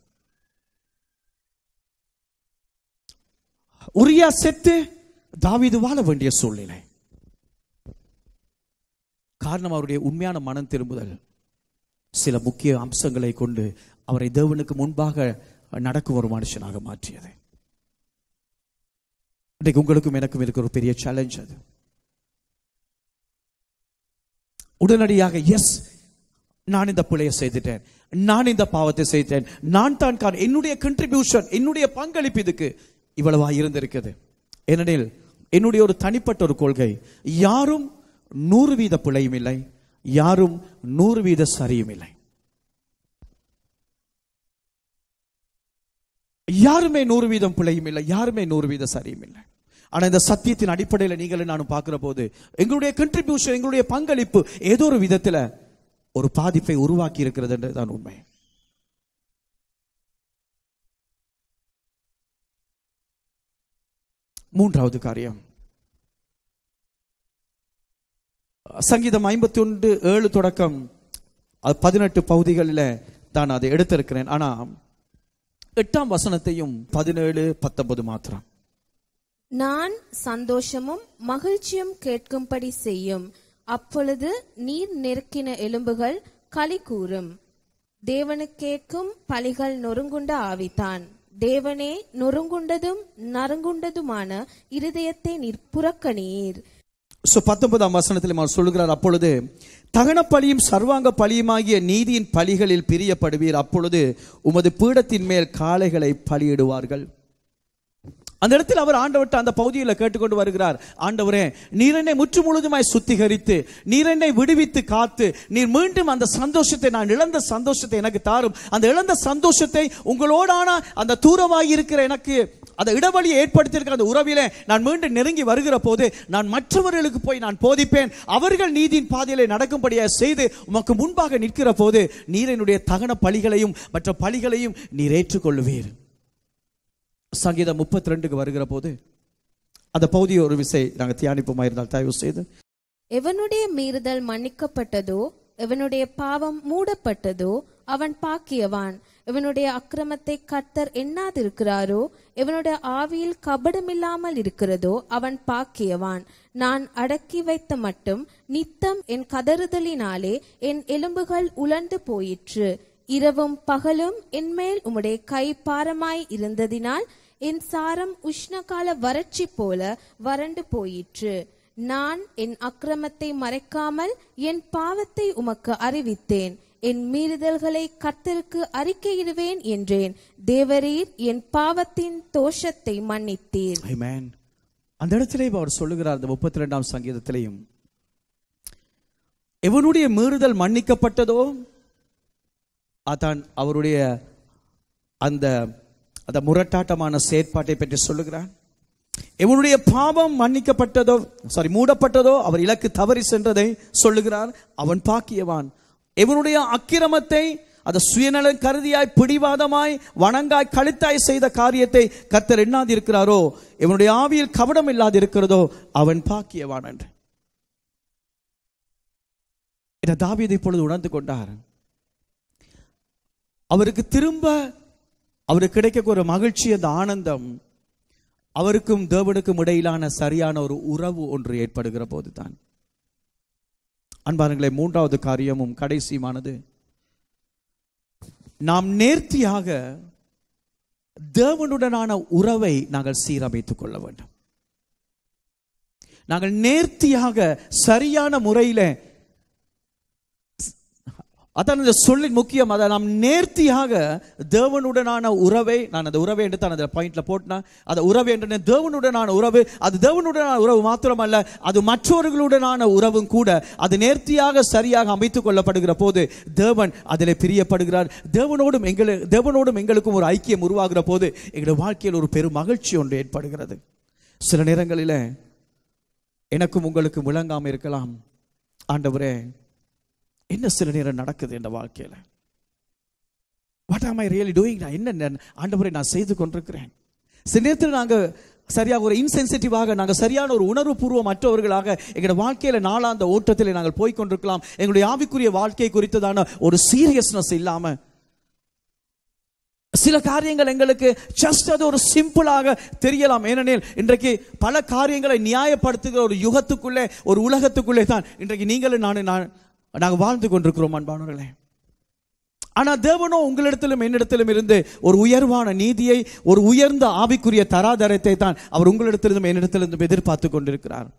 உரியா செத்து தாவிது வாழ வேண்டிய சூழ்நிலை காரணம் அவருடைய உண்மையான மனம் திரும்புதல் சில முக்கிய அம்சங்களை கொண்டு அவரை தேவனுக்கு முன்பாக நடக்கும் ஒரு மனுஷனாக மாற்றியது இன்றைக்கு உங்களுக்கும் எனக்கும் இருக்கிற ஒரு பெரிய சேலஞ்ச் அது உடனடியாக எஸ் நான் இந்த பிள்ளைய செய்துட்டேன் நான் இந்த பாவத்தை செய்தேன் நான் தான் கான் என்னுடைய கண்ட்ரிபியூஷன் என்னுடைய பங்களிப்பு இதுக்கு இவ்வளவா இருந்திருக்குது ஏனெனில் என்னுடைய ஒரு தனிப்பட்ட ஒரு கொள்கை யாரும் நூறு வீத பிழையும் இல்லை யாரும் நூறு வீத சரியும் இல்லை யாருமே நூறு வீதம் பிழையும் இல்லை யாருமே நூறு வீத சரியும் இல்லை ஆனா இந்த சத்தியத்தின் அடிப்படையில் நீங்களும் நானும் பார்க்கிற போது எங்களுடைய கண்ட்ரிபியூஷன் எங்களுடைய பங்களிப்பு ஏதோ ஒரு விதத்துல ஒரு பாதிப்பை உருவாக்கி இருக்கிறது என்று தான் உண்மை மூன்றாவது காரியம் சங்கீதம் ஐம்பத்தி ஒன்று ஏழு தொடக்கம் பதினெட்டு பகுதிகளில் தான் அதை எடுத்திருக்கிறேன் ஆனா எட்டாம் வசனத்தையும் பதினேழு பத்தொன்பது மாத்திரம் நான் சந்தோஷமும் மகிழ்ச்சியும் கேட்கும்படி செய்யும் அப்பொழுது நீர் நெருக்கின எலும்புகள் களி கூறும் தேவனுக்கேற்கும் பலிகள் நொறுங்குண்ட ஆவித்தான் தேவனே நொறுங்குண்டதும் நறுங்குண்டதுமான இருதயத்தை நீர் புறக்கணீர் ஸோ பத்தொன்பதாம் வசனத்தில் அவர் சொல்கிறார் அப்பொழுது தகன பழியும் சர்வாங்க பழியுமாகிய நீதியின் பலிகளில் பிரியப்படுவீர் அப்பொழுது உமது பீடத்தின் மேல் காளைகளை பலியிடுவார்கள் அந்த இடத்தில் அவர் ஆண்டவர்கிட்ட அந்த பகுதியில் கேட்டுக்கொண்டு வருகிறார் ஆண்டவரே நீரனை முற்று முழுதுமாய் சுத்திகரித்து நீர் விடுவித்து காத்து நீர் மீண்டும் அந்த சந்தோஷத்தை நான் இழந்த சந்தோஷத்தை எனக்கு தாரும் அந்த இழந்த சந்தோஷத்தை உங்களோடான அந்த தூரமாக இருக்கிற எனக்கு அந்த இடவழியை ஏற்படுத்தியிருக்கிற அந்த உறவிலே நான் மீண்டும் நெருங்கி வருகிற போது நான் மற்றவர்களுக்கு போய் நான் போதிப்பேன் அவர்கள் நீதியின் பாதையிலே நடக்கும்படியாக செய்து உமக்கு முன்பாக நிற்கிற போது நீரனுடைய தகன பழிகளையும் மற்ற பழிகளையும் நீர் ஏற்றுக்கொள்ளுவீர் சங்கீதம் முப்பத்தி ரெண்டுக்கு வருகிற போது அந்த பகுதி ஒரு விசை நாங்கள் தியானிப்போமா இருந்தால் தயவு செய்து எவனுடைய மீறுதல் மன்னிக்கப்பட்டதோ எவனுடைய பாவம் மூடப்பட்டதோ அவன் பாக்கியவான் இவனுடைய அக்கிரமத்தை கத்தர் எண்ணாதிருக்கிறாரோ இவனுடைய ஆவியில் கபடமில்லாமல் இருக்கிறதோ அவன் பாக்கியவான் நான் அடக்கி வைத்த மட்டும் நித்தம் என் கதறுதலினாலே என் எலும்புகள் உலர்ந்து போயிற்று இரவும் பகலும் என்மேல் உம்முடைய கை பாரமாய் இருந்ததினால் என் சாரம் உஷ்ணகால வறட்சி போல வறண்டு போயிற்று நான் என் அக்கிரமத்தை மறைக்காமல் என் பாவத்தை உமக்கு அறிவித்தேன் என் மீறுதல்களை கர்த்தருக்கு அறிக்கையிடுவேன் என்றேன் தேவரீர் என் பாவத்தின் தோஷத்தை மன்னித்தீர் அந்த இடத்திலே அவர் சொல்லுகிறார் இந்த முப்பத்தி ரெண்டாம் சங்கீதத்திலையும் எவனுடைய மீறுதல் மன்னிக்கப்பட்டதோ அதான் அவருடைய அந்த அந்த முரட்டாட்டமான செயற்பாட்டை பற்றி சொல்லுகிறான் எவனுடைய பாவம் மன்னிக்கப்பட்டதோ சாரி மூடப்பட்டதோ அவர் இலக்கு தவறி சென்றதை சொல்லுகிறார் அவன் பாக்கியவான் எவனுடைய அக்கிரமத்தை அதை சுயநல கருதியாய் பிடிவாதமாய் வணங்காய் கழுத்தாய் செய்த காரியத்தை கத்தர் எண்ணாதிருக்கிறாரோ இவனுடைய ஆவியில் கவனம் இல்லாது இருக்கிறதோ அவன் பாக்கியவான் என்று தாவியதை இப்பொழுது உணர்ந்து கொண்டார் அவருக்கு திரும்ப அவருக்கு கிடைக்க ஒரு மகிழ்ச்சி அந்த ஆனந்தம் அவருக்கும் தேவனுக்கும் இடையிலான சரியான ஒரு உறவு ஒன்று ஏற்படுகிற போது தான் மூன்றாவது காரியமும் கடைசியுமானது நாம் நேர்த்தியாக தேவனுடனான உறவை நாங்கள் சீரமைத்துக் கொள்ள வேண்டும் நாங்கள் நேர்த்தியாக சரியான முறையில் அதான் இந்த சொல்லின் முக்கியம் அதை நாம் நேர்த்தியாக தேவனுடனான உறவை நான் அந்த உறவை என்று தான் அந்த பாயிண்ட்ல போட்டேன் அந்த உறவு என்று தேவனுடனான உறவு அது தேவனுடனான உறவு மாத்திரமல்ல அது மற்றவர்களுடனான உறவும் கூட அது நேர்த்தியாக சரியாக அமைத்துக் கொள்ளப்படுகிற போது தேவன் அதில் பிரியப்படுகிறார் தேவனோடும் எங்களை தேவனோடும் எங்களுக்கும் ஒரு ஐக்கியம் உருவாகிற போது எங்களுடைய வாழ்க்கையில் ஒரு பெரும் மகிழ்ச்சி ஒன்று ஏற்படுகிறது சில நேரங்களில் எனக்கும் உங்களுக்கும் விளங்காமல் இருக்கலாம் ஆண்டவரே என்ன சில நேரம் நடக்குது இந்த வாழ்க்கையில் வாட் ஆம் ஐ ரியலி டூயிங் நான் என்ன ஆண்டவரை நான் செய்து கொண்டிருக்கிறேன் சில நேரத்தில் நாங்கள் சரியாக ஒரு இன்சென்சிட்டிவாக நாங்கள் சரியான ஒரு உணர்வு பூர்வம் மற்றவர்களாக எங்களோட வாழ்க்கையில் நாளாந்த ஓட்டத்தில் நாங்கள் கொண்டிருக்கலாம் எங்களுடைய ஆவிக்குரிய வாழ்க்கை குறித்ததான ஒரு சீரியஸ்னஸ் இல்லாமல் சில காரியங்கள் எங்களுக்கு ஜஸ்ட் அது ஒரு சிம்பிளாக தெரியலாம் ஏனெனில் இன்றைக்கு பல காரியங்களை நியாயப்படுத்துகிற ஒரு யுகத்துக்குள்ளே ஒரு உலகத்துக்குள்ளே தான் இன்றைக்கு நீங்களும் நான் நான் நாங்கள் வாழ்ந்து கொண்டிருக்கிறோம் அன்பானவர்களே ஆனால் தேவனோ உங்களிடத்திலும் என்னிடத்திலும் இருந்து ஒரு உயர்வான நீதியை ஒரு உயர்ந்த ஆவிக்குரிய தராதரத்தை தான் அவர் உங்களிடத்திலிருந்தும் என்னிடத்திலிருந்தும் எதிர்பார்த்து கொண்டிருக்கிறார்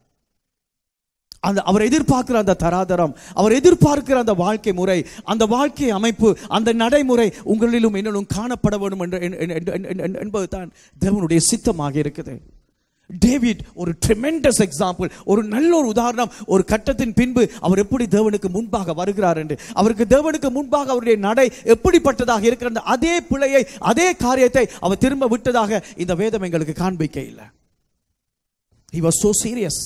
அந்த அவர் எதிர்பார்க்கிற அந்த தராதரம் அவர் எதிர்பார்க்கிற அந்த வாழ்க்கை முறை அந்த வாழ்க்கை அமைப்பு அந்த நடைமுறை உங்களிலும் என்னும் காணப்பட வேண்டும் என்று என்பதுதான் தேவனுடைய சித்தமாக இருக்குது டேவிட் ஒரு ட்ரிமெண்டஸ் எக்ஸாம்பிள் ஒரு நல்ல ஒரு உதாரணம் ஒரு கட்டத்தின் பின்பு அவர் எப்படி தேவனுக்கு முன்பாக வருகிறார் என்று அவருக்கு தேவனுக்கு முன்பாக அவருடைய நடை எப்படிப்பட்டதாக இருக்கிற அதே பிழையை அதே காரியத்தை அவர் திரும்ப விட்டதாக இந்த வேதம் எங்களுக்கு காண்பிக்க இல்லை சோ சீரியஸ்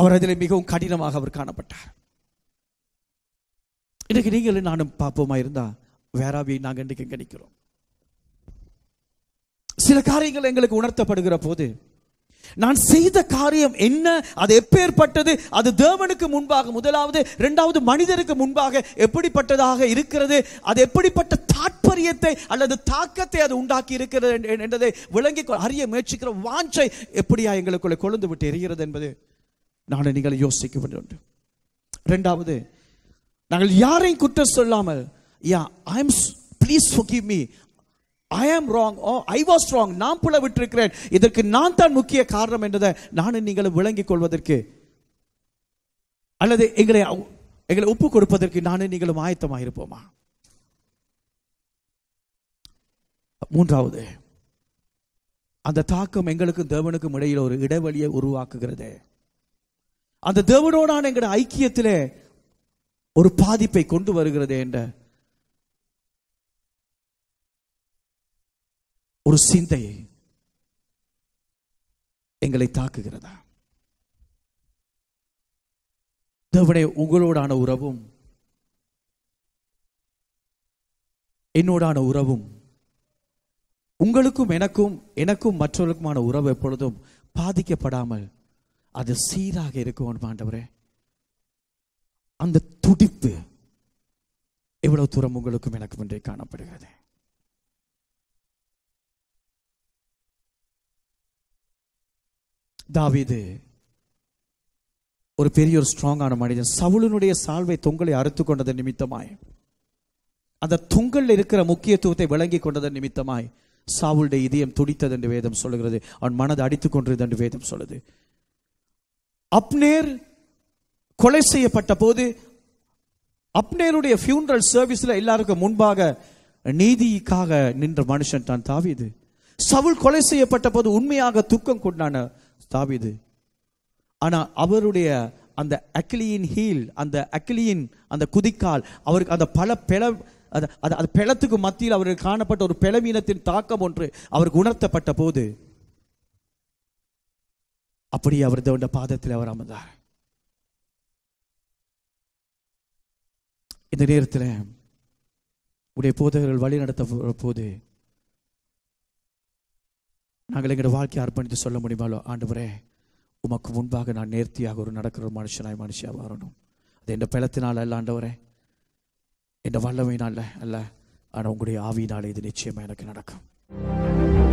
அவர் அதில் மிகவும் கடினமாக அவர் காணப்பட்டார் இன்னைக்கு நீங்கள் நானும் பார்ப்போமா இருந்தால் வேறாவியை நாங்கள் இன்றைக்கு நினைக்கிறோம் சில காரியங்கள் எங்களுக்கு உணர்த்தப்படுகிற போது நான் செய்த காரியம் என்ன அது எப்பேற்பட்டது அது தேவனுக்கு முன்பாக முதலாவது இரண்டாவது மனிதருக்கு முன்பாக எப்படிப்பட்டதாக இருக்கிறது அது எப்படிப்பட்ட தாற்பயத்தை அல்லது தாக்கத்தை அது உண்டாக்கி இருக்கிறது என்பதை விளங்கி அறிய முயற்சிக்கிற வாஞ்சை எப்படியா எங்களுக்குள்ளே கொழுந்து விட்டு எரிகிறது என்பது நான் நீங்கள் யோசிக்க வேண்டும் ரெண்டாவது நாங்கள் யாரையும் குற்றம் சொல்லாமல் yeah I am please forgive me I am wrong oh I was wrong நான் புல விட்டிருக்கிறேன் இதற்கு நான் தான் முக்கிய காரணம் என்றதை நானும் நீங்களும் விளங்கிக் கொள்வதற்கு அல்லது எங்களை எங்களை ஒப்பு கொடுப்பதற்கு நானும் நீங்களும் ஆயத்தமாக இருப்போமா மூன்றாவது அந்த தாக்கம் எங்களுக்கும் தேவனுக்கும் இடையில் ஒரு இடைவெளியை உருவாக்குகிறது அந்த தேவனோடான எங்களுடைய ஐக்கியத்தில் ஒரு பாதிப்பை கொண்டு வருகிறது என்ற ஒரு சிந்தையை எங்களை தாக்குகிறதா தேவனே உங்களோடான உறவும் என்னோடான உறவும் உங்களுக்கும் எனக்கும் எனக்கும் மற்றவர்களுக்குமான உறவு எப்பொழுதும் பாதிக்கப்படாமல் அது சீராக இருக்கும் ஆண்டவரே அந்த துடிப்பு எவ்வளவு தூரம் உங்களுக்கும் எனக்கும் இன்றைக்கு காணப்படுகிறது தாவிது ஒரு பெரிய ஒரு ஸ்ட்ராங்கான மனிதன் சவுளனுடைய சால்வை தொங்கலை அறுத்து கொண்டதன் நிமித்தமாய் அந்த தொங்கல் இருக்கிற முக்கியத்துவத்தை விளங்கி கொண்டதன் நிமித்தமாய் சாவுளுடைய இதயம் துடித்தது என்று வேதம் சொல்லுகிறது அவன் மனதை அடித்துக் கொண்டிருந்தது என்று வேதம் சொல்லுது அப்னேர் கொலை செய்யப்பட்ட போது அப்னேருடைய ஃபியூனரல் சர்வீஸ்ல எல்லாருக்கும் முன்பாக நீதிக்காக நின்ற மனுஷன் தான் தாவிது சவுல் கொலை செய்யப்பட்ட போது உண்மையாக துக்கம் கொண்டான தாவிது ஆனால் அவருடைய அந்த அக்கிலியின் ஹீல் அந்த அக்கிலியின் அந்த குதிக்கால் அவருக்கு அந்த பல பிள அது அது பிளத்துக்கு மத்தியில் அவருக்கு காணப்பட்ட ஒரு பிளவீனத்தின் தாக்கம் ஒன்று அவருக்கு உணர்த்தப்பட்ட போது அப்படி அவர் தேவண்ட பாதத்தில் அவர் அமர்ந்தார் இந்த நேரத்தில் உடைய போதகர்கள் வழி நடத்த போது நாங்கள் எங்களோட வாழ்க்கையை அர்ப்பணித்து சொல்ல முடியுமாலோ ஆண்டவரே உமக்கு முன்பாக நான் நேர்த்தியாக ஒரு நடக்கிற ஒரு மனுஷனாய் மனுஷியாக வரணும் அது என் பலத்தினால் அல்ல ஆண்டவரே என் வல்லமையினால் அல்ல ஆனால் உங்களுடைய ஆவியினால் இது நிச்சயமாக எனக்கு நடக்கும்